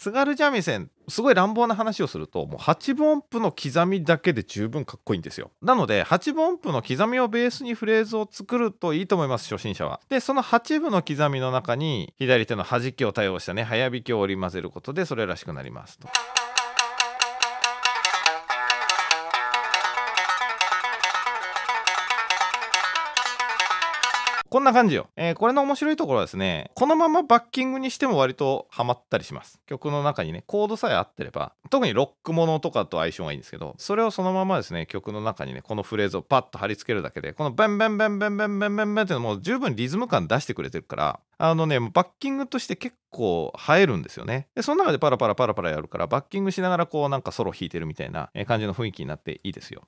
津軽三味線すごい乱暴な話をするともう8分音符の刻みだけで十分かっこいいんですよなので8分音符の刻みをベースにフレーズを作るといいと思います初心者はでその8分の刻みの中に左手の弾きを対応したね早弾きを織り交ぜることでそれらしくなりますと。こんな感じよ。えー、これの面白いところはですね、このままバッキングにしても割とハマったりします。曲の中にね、コードさえ合ってれば、特にロックものとかと相性がいいんですけど、それをそのままですね、曲の中にね、このフレーズをパッと貼り付けるだけで、このベンベンベンベンベンベンベンベンってもう十分リズム感出してくれてるから、あのね、バッキングとして結構映えるんですよね。で、その中でパラパラパラパラやるから、バッキングしながらこうなんかソロ弾いてるみたいな感じの雰囲気になっていいですよ。